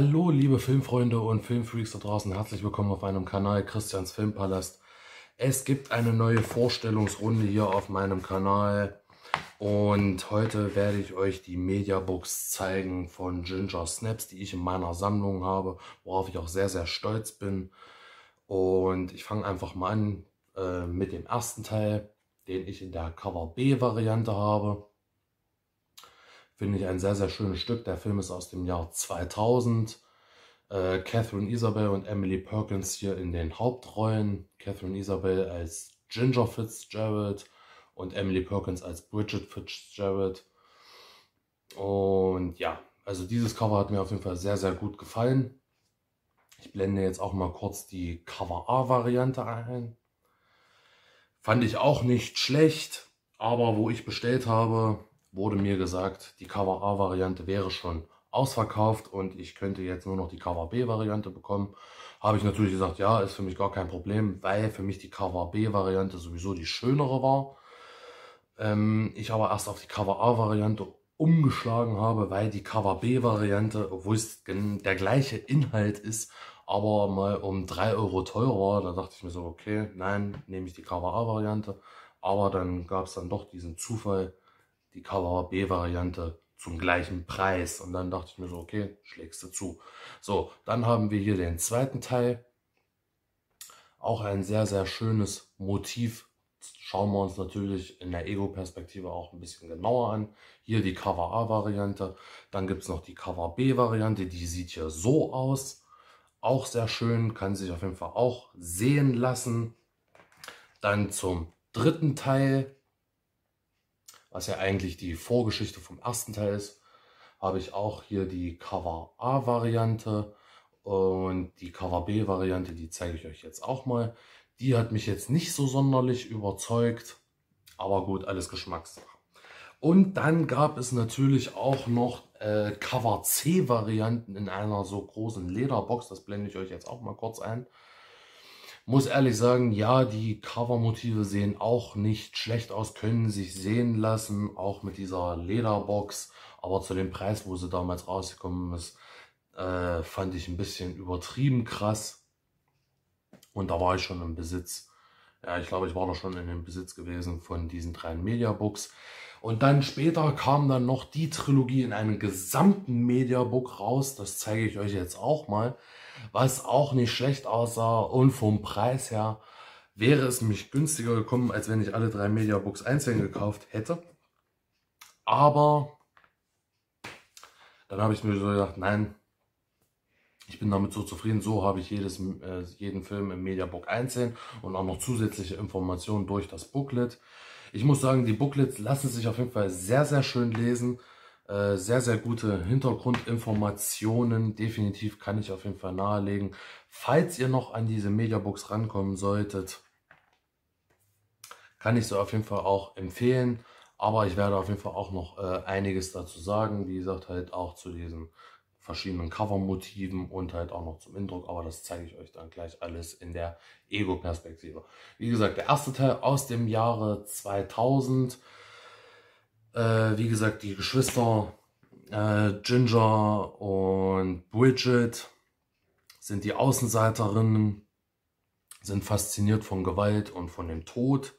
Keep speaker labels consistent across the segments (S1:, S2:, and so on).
S1: Hallo, liebe Filmfreunde und Filmfreaks da draußen. Herzlich willkommen auf meinem Kanal Christians Filmpalast. Es gibt eine neue Vorstellungsrunde hier auf meinem Kanal. Und heute werde ich euch die Mediabooks zeigen von Ginger Snaps, die ich in meiner Sammlung habe, worauf ich auch sehr, sehr stolz bin. Und ich fange einfach mal an äh, mit dem ersten Teil, den ich in der Cover B-Variante habe. Finde ich ein sehr, sehr schönes Stück. Der Film ist aus dem Jahr 2000. Äh, Catherine Isabel und Emily Perkins hier in den Hauptrollen. Catherine Isabel als Ginger Fitzgerald und Emily Perkins als Bridget Fitzgerald. Und ja, also dieses Cover hat mir auf jeden Fall sehr, sehr gut gefallen. Ich blende jetzt auch mal kurz die Cover A-Variante ein. Fand ich auch nicht schlecht, aber wo ich bestellt habe, wurde mir gesagt, die Cover A-Variante wäre schon ausverkauft und ich könnte jetzt nur noch die Cover B-Variante bekommen. Habe ich natürlich gesagt, ja, ist für mich gar kein Problem, weil für mich die Cover B-Variante sowieso die schönere war. Ähm, ich aber erst auf die Cover A-Variante umgeschlagen habe, weil die Cover B-Variante, obwohl es der gleiche Inhalt ist, aber mal um 3 Euro teurer war, da dachte ich mir so, okay, nein, nehme ich die Cover A-Variante. Aber dann gab es dann doch diesen Zufall, die Kauer B-Variante zum gleichen Preis. Und dann dachte ich mir so, okay, schlägst du zu. So, dann haben wir hier den zweiten Teil. Auch ein sehr, sehr schönes Motiv. schauen wir uns natürlich in der Ego-Perspektive auch ein bisschen genauer an. Hier die Cover A-Variante. Dann gibt es noch die Cover B-Variante. Die sieht hier so aus. Auch sehr schön, kann sich auf jeden Fall auch sehen lassen. Dann zum dritten Teil was ja eigentlich die Vorgeschichte vom ersten Teil ist, habe ich auch hier die Cover A-Variante und die Cover B-Variante, die zeige ich euch jetzt auch mal. Die hat mich jetzt nicht so sonderlich überzeugt, aber gut, alles Geschmackssache. Und dann gab es natürlich auch noch äh, Cover C-Varianten in einer so großen Lederbox. Das blende ich euch jetzt auch mal kurz ein. Muss ehrlich sagen, ja, die Covermotive sehen auch nicht schlecht aus, können sich sehen lassen, auch mit dieser Lederbox. Aber zu dem Preis, wo sie damals rausgekommen ist, äh, fand ich ein bisschen übertrieben krass. Und da war ich schon im Besitz. Ja, ich glaube, ich war da schon in dem Besitz gewesen von diesen drei Mediabooks. Und dann später kam dann noch die Trilogie in einem gesamten Mediabook raus. Das zeige ich euch jetzt auch mal was auch nicht schlecht aussah. Und vom Preis her wäre es mich günstiger gekommen, als wenn ich alle drei Mediabooks einzeln gekauft hätte. Aber dann habe ich mir so gedacht, nein, ich bin damit so zufrieden. So habe ich jedes, äh, jeden Film im Mediabook einzeln und auch noch zusätzliche Informationen durch das Booklet. Ich muss sagen, die Booklets lassen sich auf jeden Fall sehr, sehr schön lesen. Äh, sehr, sehr gute Hintergrundinformationen. Definitiv kann ich auf jeden Fall nahelegen. Falls ihr noch an diese Mediabox rankommen solltet, kann ich sie auf jeden Fall auch empfehlen. Aber ich werde auf jeden Fall auch noch äh, einiges dazu sagen. Wie gesagt, halt auch zu diesen verschiedenen Covermotiven und halt auch noch zum Indruck. Aber das zeige ich euch dann gleich alles in der Ego-Perspektive. Wie gesagt, der erste Teil aus dem Jahre 2000. Äh, wie gesagt, die Geschwister äh, Ginger und Bridget sind die Außenseiterinnen, sind fasziniert von Gewalt und von dem Tod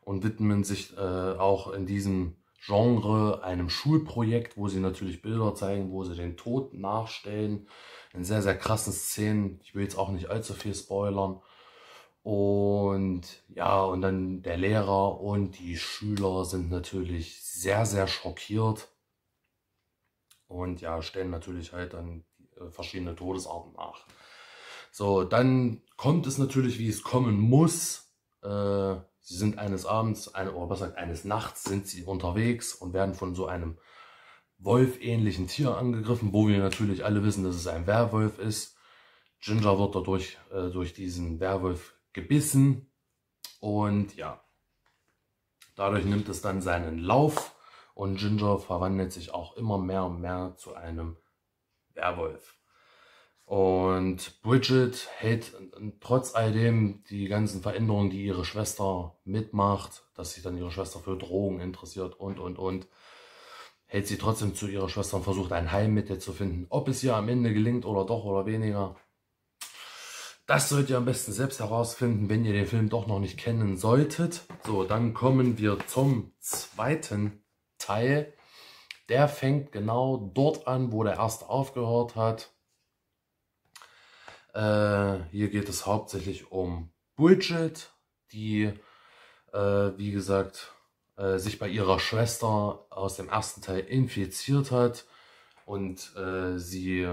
S1: und widmen sich äh, auch in diesem Genre einem Schulprojekt, wo sie natürlich Bilder zeigen, wo sie den Tod nachstellen. In sehr, sehr krassen Szenen. Ich will jetzt auch nicht allzu viel spoilern. Und ja, und dann der Lehrer und die Schüler sind natürlich sehr, sehr schockiert. Und ja, stellen natürlich halt dann äh, verschiedene Todesarten nach. So, dann kommt es natürlich, wie es kommen muss. Äh, sie sind eines Abends, eine, oder besser gesagt, eines Nachts sind sie unterwegs und werden von so einem Wolf-ähnlichen Tier angegriffen, wo wir natürlich alle wissen, dass es ein Werwolf ist. Ginger wird dadurch äh, durch diesen Werwolf gebissen und ja, dadurch nimmt es dann seinen Lauf und Ginger verwandelt sich auch immer mehr und mehr zu einem Werwolf. Und Bridget hält trotz all dem die ganzen Veränderungen, die ihre Schwester mitmacht, dass sich dann ihre Schwester für Drogen interessiert und, und, und, hält sie trotzdem zu ihrer Schwester und versucht ein Heilmittel zu finden. Ob es ihr am Ende gelingt oder doch oder weniger, das sollt ihr am besten selbst herausfinden, wenn ihr den Film doch noch nicht kennen solltet. So, dann kommen wir zum zweiten Teil. Der fängt genau dort an, wo der erste aufgehört hat. Äh, hier geht es hauptsächlich um Bullshit, die, äh, wie gesagt, äh, sich bei ihrer Schwester aus dem ersten Teil infiziert hat und äh, sie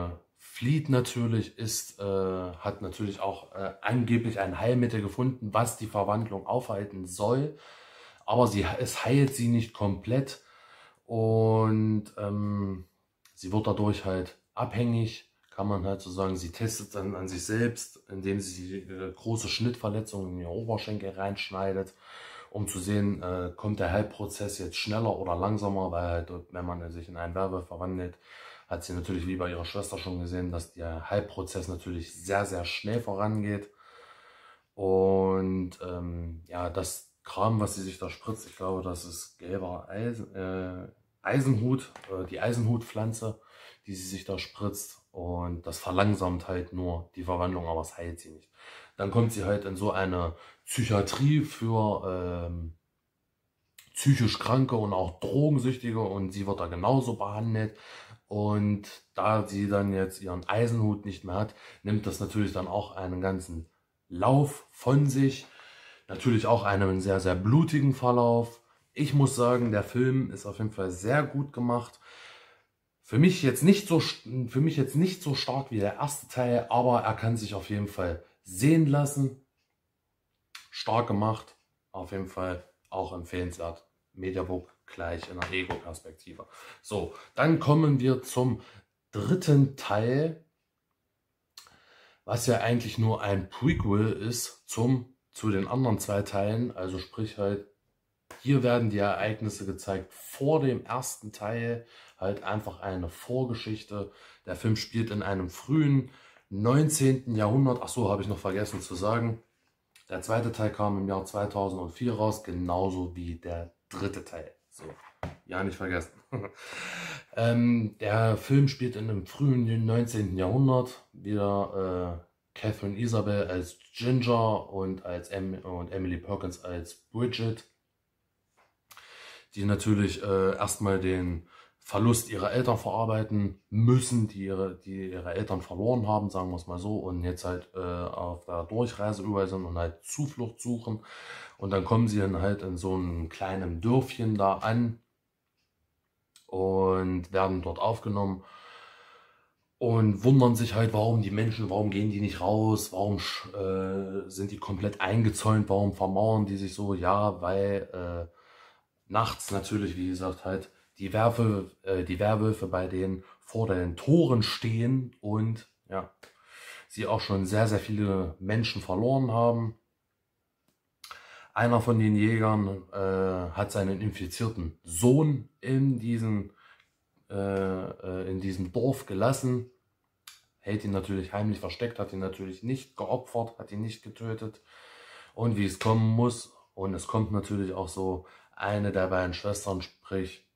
S1: Fleet natürlich, ist, äh, hat natürlich auch äh, angeblich ein Heilmittel gefunden, was die Verwandlung aufhalten soll. Aber sie, es heilt sie nicht komplett und ähm, sie wird dadurch halt abhängig, kann man halt so sagen. Sie testet dann an sich selbst, indem sie äh, große Schnittverletzungen in ihr Oberschenkel reinschneidet, um zu sehen, äh, kommt der Heilprozess jetzt schneller oder langsamer, weil halt, wenn man sich in einen Werbe verwandelt, hat sie natürlich wie bei ihrer Schwester schon gesehen, dass der Heilprozess natürlich sehr, sehr schnell vorangeht. Und ähm, ja, das Kram, was sie sich da spritzt, ich glaube, das ist gelber Eisen, äh, Eisenhut, äh, die Eisenhutpflanze, die sie sich da spritzt. Und das verlangsamt halt nur die Verwandlung, aber es heilt sie nicht. Dann kommt sie halt in so eine Psychiatrie für ähm, psychisch Kranke und auch Drogensüchtige und sie wird da genauso behandelt. Und da sie dann jetzt ihren Eisenhut nicht mehr hat, nimmt das natürlich dann auch einen ganzen Lauf von sich. Natürlich auch einen sehr, sehr blutigen Verlauf. Ich muss sagen, der Film ist auf jeden Fall sehr gut gemacht. Für mich jetzt nicht so, für mich jetzt nicht so stark wie der erste Teil, aber er kann sich auf jeden Fall sehen lassen. Stark gemacht. Auf jeden Fall auch empfehlenswert. Mediabook gleich in der Ego-Perspektive. So, dann kommen wir zum dritten Teil, was ja eigentlich nur ein Prequel ist zum, zu den anderen zwei Teilen. Also sprich halt, hier werden die Ereignisse gezeigt vor dem ersten Teil, halt einfach eine Vorgeschichte. Der Film spielt in einem frühen 19. Jahrhundert. Ach so, habe ich noch vergessen zu sagen. Der zweite Teil kam im Jahr 2004 raus, genauso wie der dritte Teil. So, ja, nicht vergessen. ähm, der Film spielt in dem frühen 19. Jahrhundert wieder äh, Catherine Isabel als Ginger und, als em und Emily Perkins als Bridget, die natürlich äh, erstmal den Verlust ihrer Eltern verarbeiten müssen, die ihre, die ihre Eltern verloren haben, sagen wir es mal so, und jetzt halt äh, auf der Durchreise überall sind und halt Zuflucht suchen. Und dann kommen sie dann halt in so einem kleinen Dörfchen da an und werden dort aufgenommen und wundern sich halt, warum die Menschen, warum gehen die nicht raus, warum äh, sind die komplett eingezäunt, warum vermauern die sich so, ja, weil äh, nachts natürlich, wie gesagt, halt die, Werwölfe, äh, die Werwölfe bei den Toren stehen und ja, sie auch schon sehr, sehr viele Menschen verloren haben. Einer von den Jägern äh, hat seinen infizierten Sohn in, diesen, äh, äh, in diesem Dorf gelassen, hält ihn natürlich heimlich versteckt, hat ihn natürlich nicht geopfert, hat ihn nicht getötet. Und wie es kommen muss, und es kommt natürlich auch so, eine der beiden Schwestern, sprich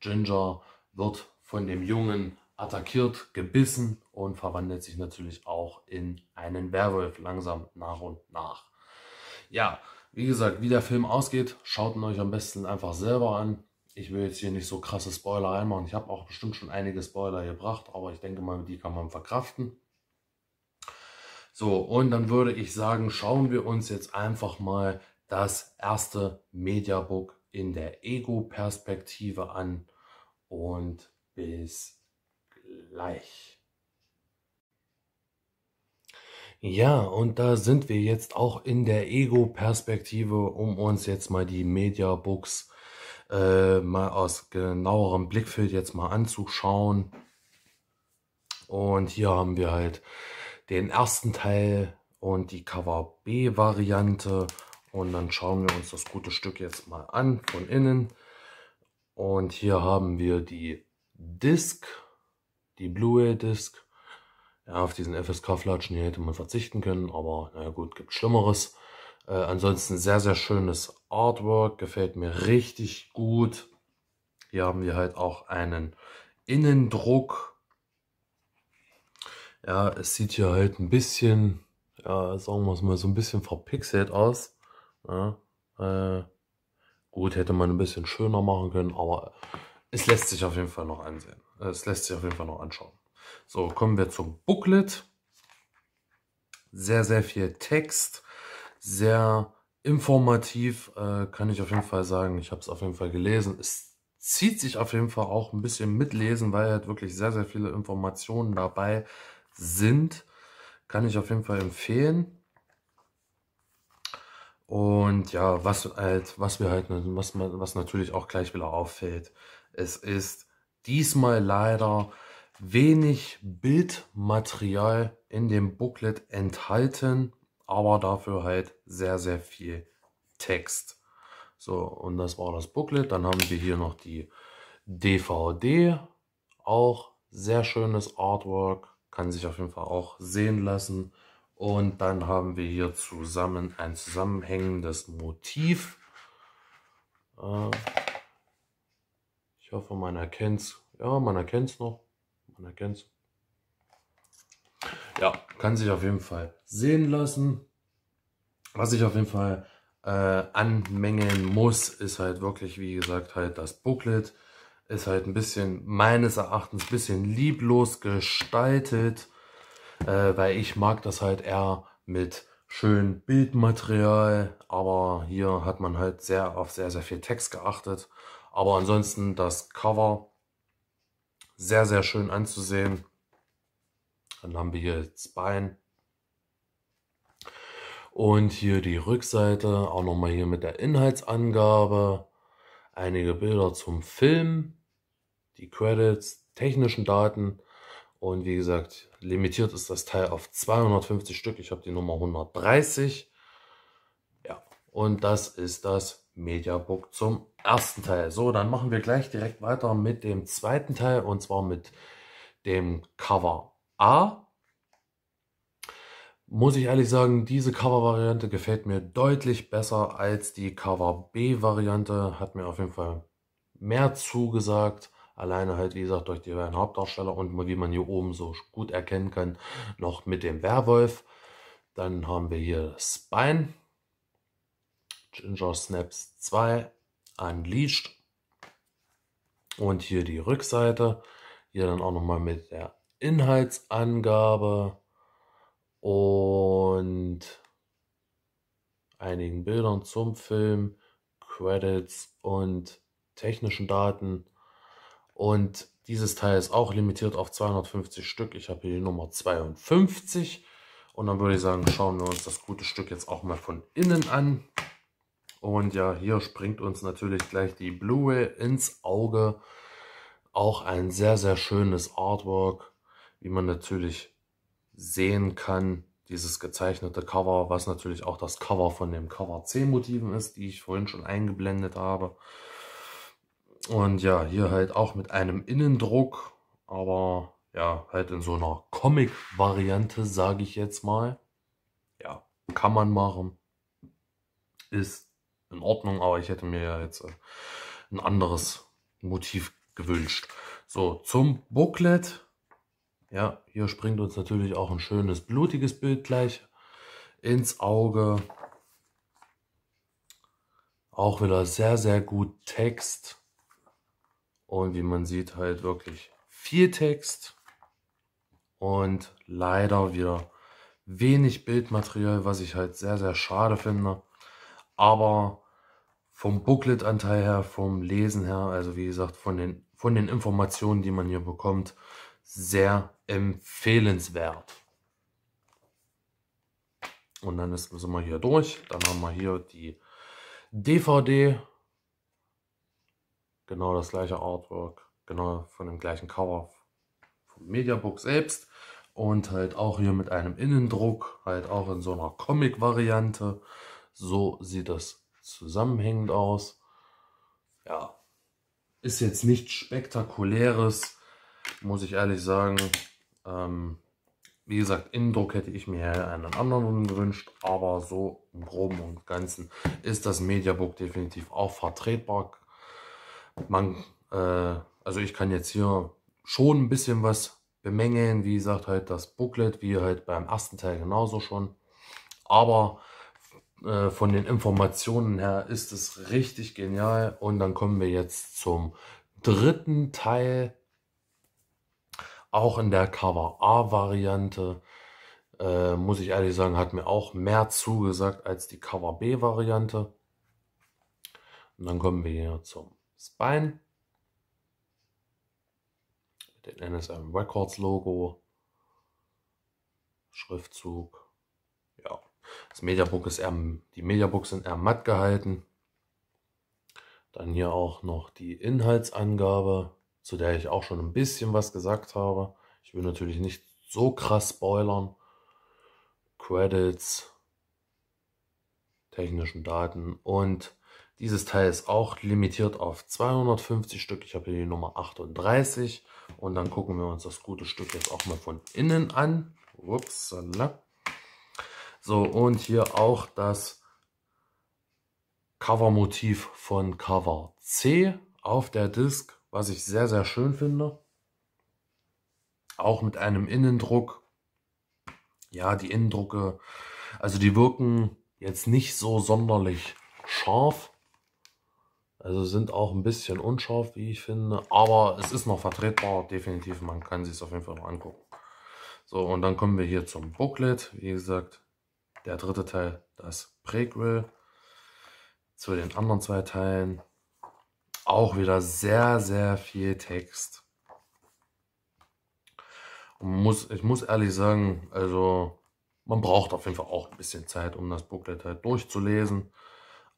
S1: Ginger wird von dem Jungen attackiert, gebissen und verwandelt sich natürlich auch in einen Werwolf langsam nach und nach. Ja, wie gesagt, wie der Film ausgeht, schaut ihn euch am besten einfach selber an. Ich will jetzt hier nicht so krasse Spoiler reinmachen. Ich habe auch bestimmt schon einige Spoiler gebracht, aber ich denke mal, die kann man verkraften. So, und dann würde ich sagen, schauen wir uns jetzt einfach mal das erste Mediabook in der Ego-Perspektive an und bis gleich. Ja, und da sind wir jetzt auch in der Ego-Perspektive, um uns jetzt mal die Media Books äh, mal aus genauerem Blickfeld jetzt mal anzuschauen. Und hier haben wir halt den ersten Teil und die Cover B-Variante und dann schauen wir uns das gute Stück jetzt mal an von innen. Und hier haben wir die Disk, die Blu-ray Disk. Ja, auf diesen FSK-Flatschen hier hätte man verzichten können, aber naja gut, gibt Schlimmeres. Äh, ansonsten sehr, sehr schönes Artwork, gefällt mir richtig gut. Hier haben wir halt auch einen Innendruck. Ja, es sieht hier halt ein bisschen, ja, sagen wir es mal, so ein bisschen verpixelt aus. Ja, äh, gut, hätte man ein bisschen schöner machen können, aber es lässt sich auf jeden Fall noch ansehen. Es lässt sich auf jeden Fall noch anschauen. So, kommen wir zum Booklet. Sehr, sehr viel Text. Sehr informativ, äh, kann ich auf jeden Fall sagen. Ich habe es auf jeden Fall gelesen. Es zieht sich auf jeden Fall auch ein bisschen mitlesen, weil halt wirklich sehr, sehr viele Informationen dabei sind. Kann ich auf jeden Fall empfehlen. Und ja, was, halt, was wir halt, was, man, was natürlich auch gleich wieder auffällt, es ist diesmal leider wenig Bildmaterial in dem Booklet enthalten, aber dafür halt sehr, sehr viel Text. So, und das war das Booklet. Dann haben wir hier noch die DVD. Auch sehr schönes Artwork. Kann sich auf jeden Fall auch sehen lassen. Und dann haben wir hier zusammen ein zusammenhängendes Motiv. Äh, ich hoffe, man erkennt es. Ja, man erkennt es noch. Man erkennt es. Ja, kann sich auf jeden Fall sehen lassen. Was ich auf jeden Fall äh, anmängeln muss, ist halt wirklich, wie gesagt, halt das Booklet. Ist halt ein bisschen, meines Erachtens, ein bisschen lieblos gestaltet äh, weil ich mag das halt eher mit schön Bildmaterial, aber hier hat man halt sehr auf sehr, sehr viel Text geachtet. Aber ansonsten das Cover sehr, sehr schön anzusehen. Dann haben wir hier das Bein. Und hier die Rückseite, auch nochmal hier mit der Inhaltsangabe. Einige Bilder zum Film, die Credits, technischen Daten und wie gesagt Limitiert ist das Teil auf 250 Stück. Ich habe die Nummer 130. Ja, und das ist das Mediabook zum ersten Teil. So, dann machen wir gleich direkt weiter mit dem zweiten Teil und zwar mit dem Cover A. Muss ich ehrlich sagen, diese Cover-Variante gefällt mir deutlich besser als die Cover B-Variante. Hat mir auf jeden Fall mehr zugesagt. Alleine halt, wie gesagt, durch die beiden Hauptdarsteller und wie man hier oben so gut erkennen kann, noch mit dem Werwolf. Dann haben wir hier Spine, Ginger Snaps 2, Unleashed und hier die Rückseite. Hier dann auch nochmal mit der Inhaltsangabe und einigen Bildern zum Film, Credits und technischen Daten. Und dieses Teil ist auch limitiert auf 250 Stück. Ich habe hier die Nummer 52. Und dann würde ich sagen, schauen wir uns das gute Stück jetzt auch mal von innen an. Und ja, hier springt uns natürlich gleich die Bluey ins Auge. Auch ein sehr, sehr schönes Artwork, wie man natürlich sehen kann. Dieses gezeichnete Cover, was natürlich auch das Cover von dem Cover C-Motiven ist, die ich vorhin schon eingeblendet habe. Und ja, hier halt auch mit einem Innendruck, aber ja, halt in so einer Comic-Variante, sage ich jetzt mal. Ja, kann man machen. Ist in Ordnung, aber ich hätte mir ja jetzt äh, ein anderes Motiv gewünscht. So, zum Booklet. Ja, hier springt uns natürlich auch ein schönes blutiges Bild gleich ins Auge. Auch wieder sehr, sehr gut Text. Und wie man sieht, halt wirklich viel Text und leider wieder wenig Bildmaterial, was ich halt sehr, sehr schade finde. Aber vom Booklet-Anteil her, vom Lesen her, also wie gesagt, von den, von den Informationen, die man hier bekommt, sehr empfehlenswert. Und dann sind wir hier durch. Dann haben wir hier die DVD Genau das gleiche Artwork, genau von dem gleichen Cover vom Mediabook selbst. Und halt auch hier mit einem Innendruck, halt auch in so einer Comic-Variante. So sieht das zusammenhängend aus. Ja, ist jetzt nichts Spektakuläres, muss ich ehrlich sagen. Ähm, wie gesagt, Innendruck hätte ich mir einen anderen gewünscht, aber so im Groben und Ganzen ist das Mediabook definitiv auch vertretbar man, äh, also ich kann jetzt hier schon ein bisschen was bemängeln. Wie gesagt, halt das Booklet, wie halt beim ersten Teil genauso schon. Aber äh, von den Informationen her ist es richtig genial. Und dann kommen wir jetzt zum dritten Teil. Auch in der Cover A-Variante. Äh, muss ich ehrlich sagen, hat mir auch mehr zugesagt als die Cover B-Variante. Und dann kommen wir hier zum Spine Bein mit dem NSM Records Logo, Schriftzug. Ja, das Mediabook ist eher, die Mediabooks sind eher matt gehalten. Dann hier auch noch die Inhaltsangabe, zu der ich auch schon ein bisschen was gesagt habe. Ich will natürlich nicht so krass spoilern. Credits, technischen Daten und dieses Teil ist auch limitiert auf 250 Stück. Ich habe hier die Nummer 38. Und dann gucken wir uns das gute Stück jetzt auch mal von innen an. Upsala. So, und hier auch das Covermotiv von Cover C auf der Disc, was ich sehr, sehr schön finde. Auch mit einem Innendruck. Ja, die Innendrucke, also die wirken jetzt nicht so sonderlich scharf, also sind auch ein bisschen unscharf, wie ich finde. Aber es ist noch vertretbar, definitiv. Man kann sich es auf jeden Fall noch angucken. So, und dann kommen wir hier zum Booklet. Wie gesagt, der dritte Teil, das Prequel. Zu den anderen zwei Teilen. Auch wieder sehr, sehr viel Text. Und muss, ich muss ehrlich sagen, also man braucht auf jeden Fall auch ein bisschen Zeit, um das Booklet halt durchzulesen.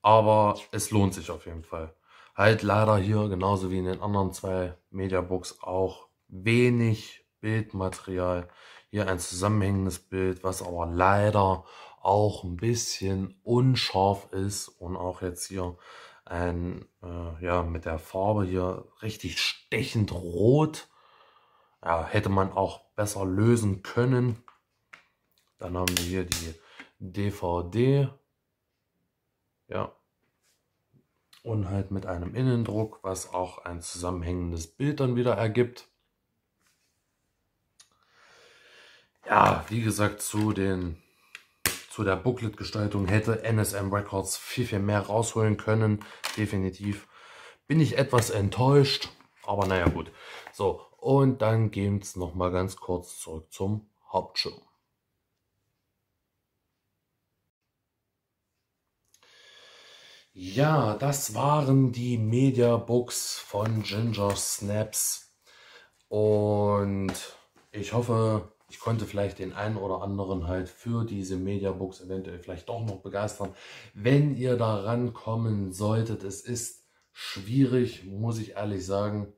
S1: Aber es lohnt sich auf jeden Fall. Halt leider hier, genauso wie in den anderen zwei Mediabooks, auch wenig Bildmaterial. Hier ein zusammenhängendes Bild, was aber leider auch ein bisschen unscharf ist und auch jetzt hier ein, äh, ja, mit der Farbe hier richtig stechend rot. Ja, hätte man auch besser lösen können. Dann haben wir hier die DVD ja. Und halt mit einem Innendruck, was auch ein zusammenhängendes Bild dann wieder ergibt. Ja, wie gesagt, zu den zu der Booklet-Gestaltung hätte NSM Records viel, viel mehr rausholen können. Definitiv bin ich etwas enttäuscht, aber naja gut. So, und dann gehen wir nochmal ganz kurz zurück zum Hauptschirm. Ja, das waren die Media Books von Ginger Snaps. Und ich hoffe, ich konnte vielleicht den einen oder anderen halt für diese Media Books eventuell vielleicht doch noch begeistern. Wenn ihr daran kommen solltet, es ist schwierig, muss ich ehrlich sagen.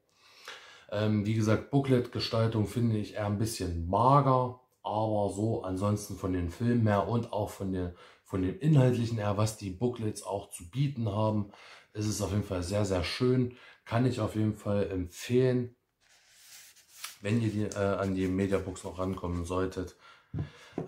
S1: Ähm, wie gesagt, Booklet-Gestaltung finde ich eher ein bisschen mager, aber so ansonsten von den Filmen her und auch von der von dem Inhaltlichen her, was die Booklets auch zu bieten haben, ist es auf jeden Fall sehr, sehr schön. Kann ich auf jeden Fall empfehlen, wenn ihr die, äh, an die Mediabooks noch rankommen solltet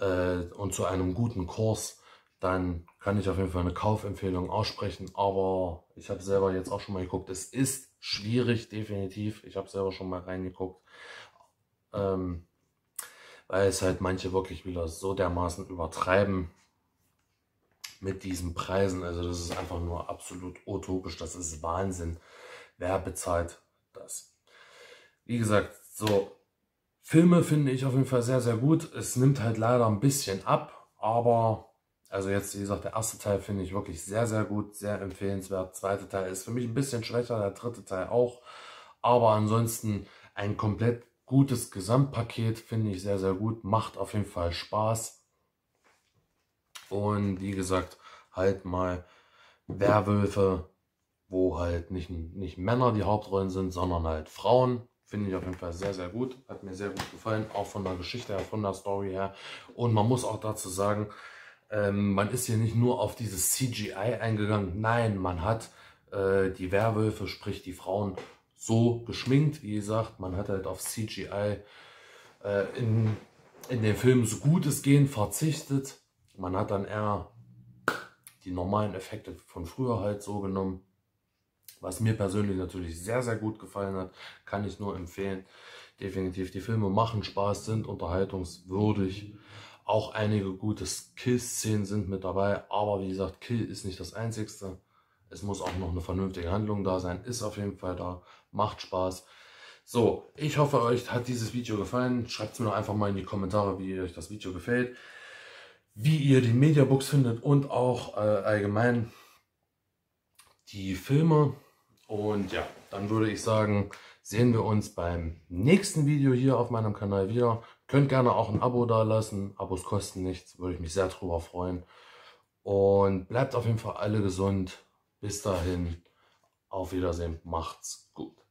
S1: äh, und zu einem guten Kurs, dann kann ich auf jeden Fall eine Kaufempfehlung aussprechen. Aber ich habe selber jetzt auch schon mal geguckt, es ist schwierig, definitiv. Ich habe selber schon mal reingeguckt. Ähm, weil es halt manche wirklich wieder so dermaßen übertreiben, mit diesen Preisen. Also das ist einfach nur absolut utopisch. Das ist Wahnsinn. Wer bezahlt das? Wie gesagt, so Filme finde ich auf jeden Fall sehr, sehr gut. Es nimmt halt leider ein bisschen ab, aber also jetzt, wie gesagt, der erste Teil finde ich wirklich sehr, sehr gut, sehr empfehlenswert. Zweite Teil ist für mich ein bisschen schwächer, der dritte Teil auch. Aber ansonsten ein komplett gutes Gesamtpaket finde ich sehr, sehr gut. Macht auf jeden Fall Spaß. Und wie gesagt, halt mal Werwölfe, wo halt nicht, nicht Männer die Hauptrollen sind, sondern halt Frauen. Finde ich auf jeden Fall sehr, sehr gut. Hat mir sehr gut gefallen, auch von der Geschichte her, von der Story her. Und man muss auch dazu sagen, ähm, man ist hier nicht nur auf dieses CGI eingegangen. Nein, man hat äh, die Werwölfe, sprich die Frauen, so geschminkt, wie gesagt. Man hat halt auf CGI äh, in, in den Filmen so gut es geht verzichtet man hat dann eher die normalen Effekte von früher halt so genommen. Was mir persönlich natürlich sehr, sehr gut gefallen hat, kann ich nur empfehlen. Definitiv, die Filme machen Spaß, sind unterhaltungswürdig. Auch einige gute Kill-Szenen sind mit dabei, aber wie gesagt, Kill ist nicht das Einzigste. Es muss auch noch eine vernünftige Handlung da sein, ist auf jeden Fall da, macht Spaß. So, ich hoffe, euch hat dieses Video gefallen. Schreibt es mir doch einfach mal in die Kommentare, wie euch das Video gefällt wie ihr die Mediabooks findet und auch äh, allgemein die Filme. Und ja, dann würde ich sagen, sehen wir uns beim nächsten Video hier auf meinem Kanal wieder. Könnt gerne auch ein Abo dalassen. Abos kosten nichts, würde ich mich sehr drüber freuen. Und bleibt auf jeden Fall alle gesund. Bis dahin, auf Wiedersehen, macht's gut.